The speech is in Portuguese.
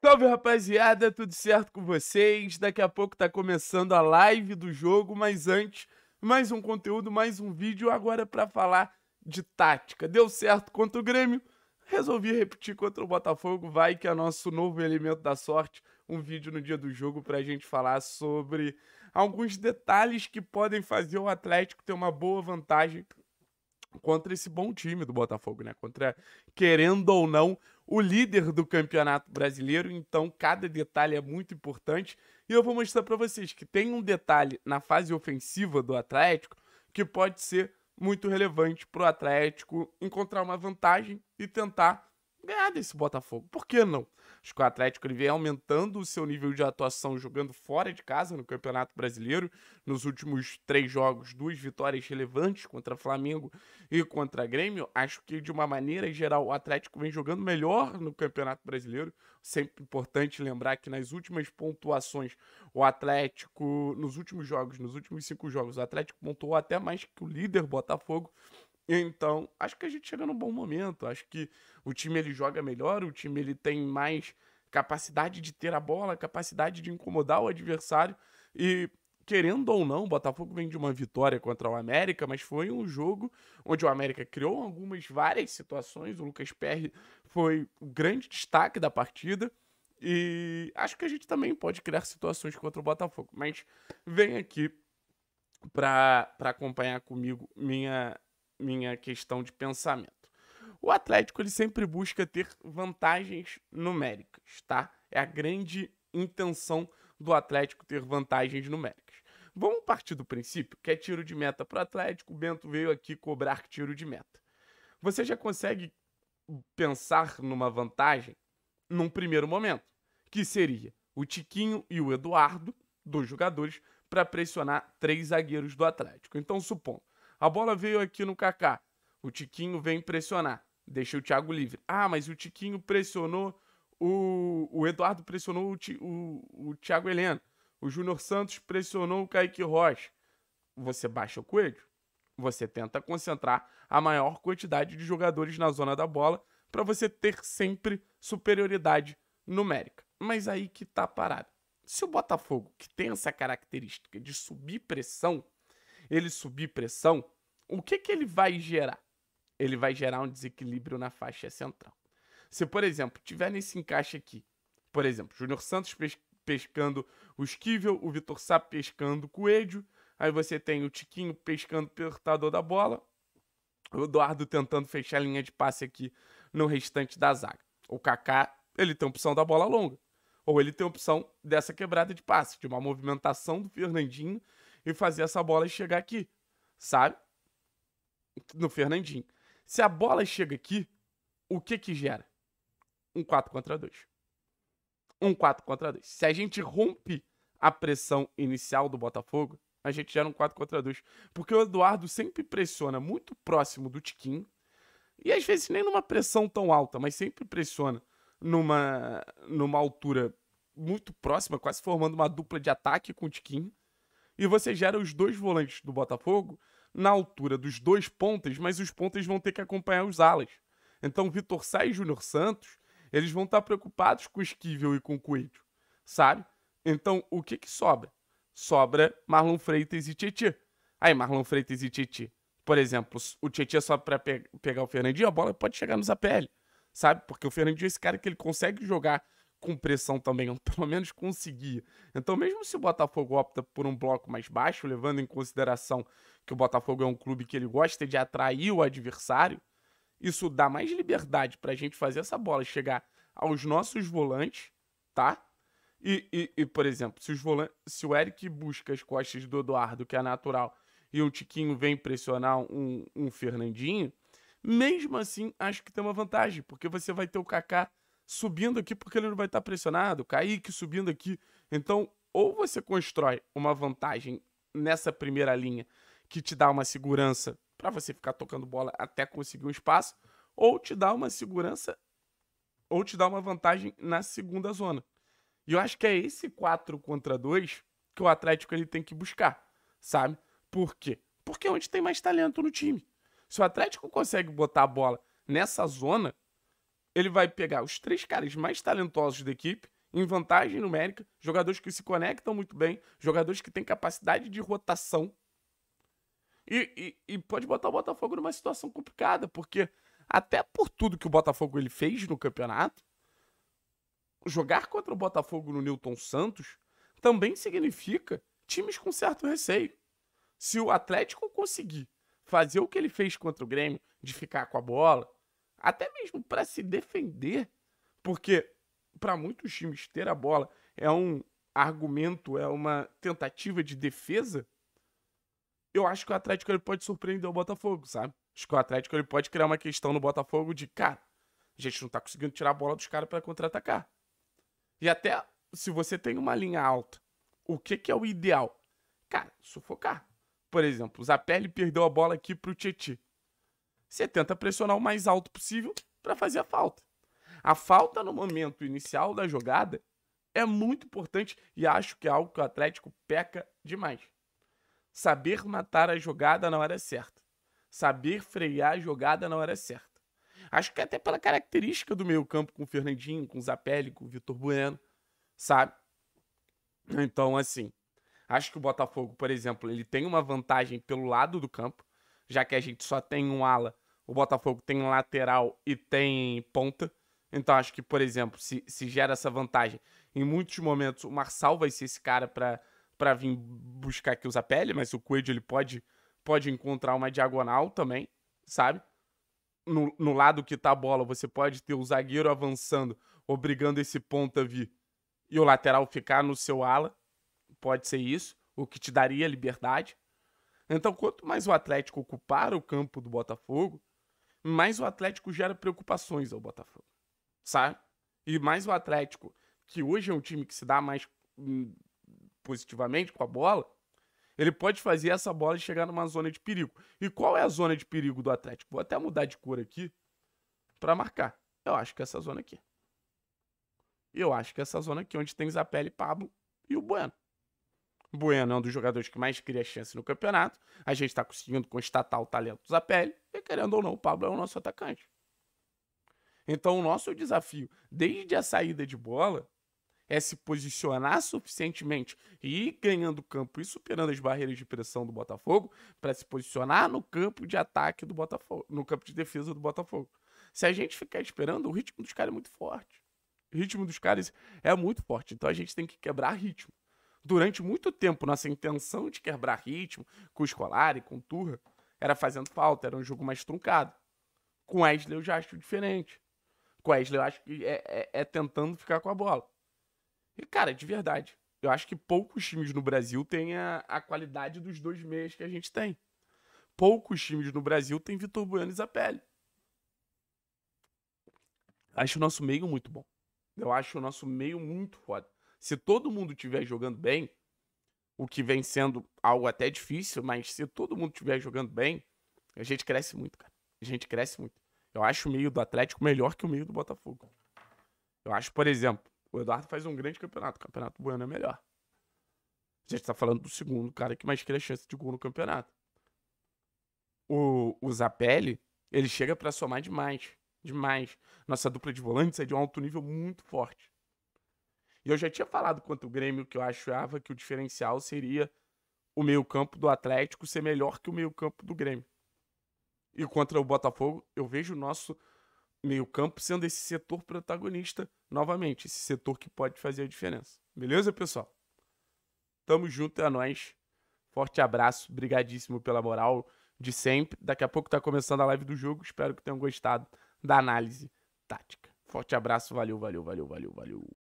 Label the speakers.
Speaker 1: Salve rapaziada, tudo certo com vocês? Daqui a pouco tá começando a live do jogo, mas antes, mais um conteúdo, mais um vídeo agora para falar de tática. Deu certo contra o Grêmio, resolvi repetir contra o Botafogo, vai que é nosso novo elemento da sorte, um vídeo no dia do jogo pra gente falar sobre alguns detalhes que podem fazer o Atlético ter uma boa vantagem contra esse bom time do Botafogo, né? Contra, querendo ou não, o líder do Campeonato Brasileiro. Então, cada detalhe é muito importante. E eu vou mostrar para vocês que tem um detalhe na fase ofensiva do Atlético que pode ser muito relevante para o Atlético encontrar uma vantagem e tentar ganhar desse Botafogo. Por que não? Acho que o Atlético ele vem aumentando o seu nível de atuação jogando fora de casa no Campeonato Brasileiro. Nos últimos três jogos, duas vitórias relevantes contra Flamengo e contra Grêmio. Acho que, de uma maneira geral, o Atlético vem jogando melhor no Campeonato Brasileiro. Sempre importante lembrar que nas últimas pontuações, o Atlético, nos últimos jogos, nos últimos cinco jogos, o Atlético pontuou até mais que o líder Botafogo. Então, acho que a gente chega num bom momento. Acho que o time ele joga melhor, o time ele tem mais capacidade de ter a bola, capacidade de incomodar o adversário. E querendo ou não, o Botafogo vem de uma vitória contra o América, mas foi um jogo onde o América criou algumas várias situações. O Lucas Perry foi o grande destaque da partida. E acho que a gente também pode criar situações contra o Botafogo. Mas vem aqui para acompanhar comigo minha minha questão de pensamento. O Atlético ele sempre busca ter vantagens numéricas, tá? É a grande intenção do Atlético ter vantagens numéricas. Vamos partir do princípio que é tiro de meta para o Atlético, o Bento veio aqui cobrar tiro de meta. Você já consegue pensar numa vantagem num primeiro momento, que seria o Tiquinho e o Eduardo, dois jogadores, para pressionar três zagueiros do Atlético. Então, supondo a bola veio aqui no Kaká. O Tiquinho vem pressionar. Deixa o Thiago livre. Ah, mas o Tiquinho pressionou. O, o Eduardo pressionou o, o, o Thiago Heleno. O Júnior Santos pressionou o Kaique Rocha. Você baixa o coelho. Você tenta concentrar a maior quantidade de jogadores na zona da bola para você ter sempre superioridade numérica. Mas aí que tá a parada. Se o Botafogo, que tem essa característica de subir pressão, ele subir pressão, o que, que ele vai gerar? Ele vai gerar um desequilíbrio na faixa central. Se, por exemplo, tiver nesse encaixe aqui, por exemplo, Júnior Santos pescando o Esquivel, o Vitor Sá pescando o Coelho, aí você tem o Tiquinho pescando o portador da bola, o Eduardo tentando fechar a linha de passe aqui no restante da zaga. O Kaká, ele tem opção da bola longa, ou ele tem opção dessa quebrada de passe, de uma movimentação do Fernandinho e fazer essa bola chegar aqui, sabe? No Fernandinho. Se a bola chega aqui, o que que gera? Um 4 contra 2. Um 4 contra 2. Se a gente rompe a pressão inicial do Botafogo, a gente gera um 4 contra 2. Porque o Eduardo sempre pressiona muito próximo do Tiquinho. E às vezes nem numa pressão tão alta, mas sempre pressiona numa, numa altura muito próxima, quase formando uma dupla de ataque com o Tiquinho. E você gera os dois volantes do Botafogo na altura dos dois pontas, mas os pontas vão ter que acompanhar os alas. Então, Vitor Sá e Júnior Santos, eles vão estar preocupados com o Esquivel e com o Coelho, sabe? Então, o que que sobra? Sobra Marlon Freitas e Tietchan. Aí, Marlon Freitas e Tietchan. Por exemplo, o Tietchan sobe para pe pegar o Fernandinho, a bola pode chegar nos Zapelli, sabe? Porque o Fernandinho é esse cara que ele consegue jogar com pressão também, ou pelo menos conseguia. Então, mesmo se o Botafogo opta por um bloco mais baixo, levando em consideração que o Botafogo é um clube que ele gosta de atrair o adversário, isso dá mais liberdade para a gente fazer essa bola chegar aos nossos volantes, tá? E, e, e por exemplo, se, os volantes, se o Eric busca as costas do Eduardo, que é natural, e o Tiquinho vem pressionar um, um Fernandinho, mesmo assim, acho que tem uma vantagem, porque você vai ter o Kaká subindo aqui porque ele não vai estar pressionado, pressionado, Kaique subindo aqui. Então, ou você constrói uma vantagem nessa primeira linha que te dá uma segurança para você ficar tocando bola até conseguir um espaço, ou te dá uma segurança ou te dá uma vantagem na segunda zona. E eu acho que é esse 4 contra 2 que o Atlético ele tem que buscar, sabe? Por quê? Porque é onde tem mais talento no time. Se o Atlético consegue botar a bola nessa zona, ele vai pegar os três caras mais talentosos da equipe, em vantagem numérica, jogadores que se conectam muito bem, jogadores que têm capacidade de rotação. E, e, e pode botar o Botafogo numa situação complicada, porque até por tudo que o Botafogo ele fez no campeonato, jogar contra o Botafogo no Newton Santos também significa times com certo receio. Se o Atlético conseguir fazer o que ele fez contra o Grêmio, de ficar com a bola, até mesmo para se defender, porque para muitos times ter a bola é um argumento, é uma tentativa de defesa. Eu acho que o Atlético ele pode surpreender o Botafogo, sabe? Acho que o Atlético ele pode criar uma questão no Botafogo de, cara, a gente não tá conseguindo tirar a bola dos caras para contra-atacar. E até se você tem uma linha alta, o que que é o ideal? Cara, sufocar. Por exemplo, o Zapelli perdeu a bola aqui pro Tietchan. Você tenta pressionar o mais alto possível para fazer a falta. A falta no momento inicial da jogada é muito importante e acho que é algo que o Atlético peca demais. Saber matar a jogada na hora certa. Saber frear a jogada na hora certa. Acho que é até pela característica do meio campo com o Fernandinho, com o Zapelli, com o Vitor Bueno, sabe? Então, assim, acho que o Botafogo, por exemplo, ele tem uma vantagem pelo lado do campo já que a gente só tem um ala, o Botafogo tem lateral e tem ponta. Então acho que, por exemplo, se, se gera essa vantagem, em muitos momentos o Marçal vai ser esse cara para vir buscar aqui usar pele, mas o Coelho ele pode, pode encontrar uma diagonal também, sabe? No, no lado que tá a bola, você pode ter o zagueiro avançando, obrigando esse ponta a vir e o lateral ficar no seu ala. Pode ser isso, o que te daria liberdade, então, quanto mais o Atlético ocupar o campo do Botafogo, mais o Atlético gera preocupações ao Botafogo, sabe? E mais o Atlético, que hoje é um time que se dá mais hum, positivamente com a bola, ele pode fazer essa bola chegar numa zona de perigo. E qual é a zona de perigo do Atlético? Vou até mudar de cor aqui para marcar. Eu acho que é essa zona aqui. Eu acho que é essa zona aqui, onde tem Zapelli, Pablo e o Bueno. Bueno é um dos jogadores que mais cria chance no campeonato. A gente está conseguindo constatar o talento da Zapelli. E querendo ou não, o Pablo é o nosso atacante. Então o nosso desafio, desde a saída de bola, é se posicionar suficientemente e ir ganhando campo e superando as barreiras de pressão do Botafogo para se posicionar no campo de ataque do Botafogo, no campo de defesa do Botafogo. Se a gente ficar esperando, o ritmo dos caras é muito forte. O ritmo dos caras é muito forte, então a gente tem que quebrar ritmo durante muito tempo, nossa intenção de quebrar ritmo com o escolar e com o Turra era fazendo falta, era um jogo mais truncado. Com o Wesley eu já acho diferente. Com o Wesley eu acho que é, é, é tentando ficar com a bola. E, cara, de verdade, eu acho que poucos times no Brasil têm a, a qualidade dos dois meias que a gente tem. Poucos times no Brasil têm Vitor Bueno e Zapelli. Acho o nosso meio muito bom. Eu acho o nosso meio muito foda. Se todo mundo estiver jogando bem, o que vem sendo algo até difícil, mas se todo mundo estiver jogando bem, a gente cresce muito, cara. A gente cresce muito. Eu acho o meio do Atlético melhor que o meio do Botafogo. Eu acho, por exemplo, o Eduardo faz um grande campeonato. O campeonato Bueno é melhor. A gente tá falando do segundo cara que mais cria chance de gol no campeonato. O, o Zapelli, ele chega para somar demais. Demais. Nossa dupla de volantes é de um alto nível muito forte. E eu já tinha falado quanto o Grêmio que eu achava que o diferencial seria o meio-campo do Atlético ser melhor que o meio-campo do Grêmio. E contra o Botafogo, eu vejo o nosso meio-campo sendo esse setor protagonista novamente, esse setor que pode fazer a diferença. Beleza, pessoal? Tamo junto, é nóis. Forte abraço, brigadíssimo pela moral de sempre. Daqui a pouco tá começando a live do jogo, espero que tenham gostado da análise tática. Forte abraço, valeu, valeu, valeu, valeu, valeu.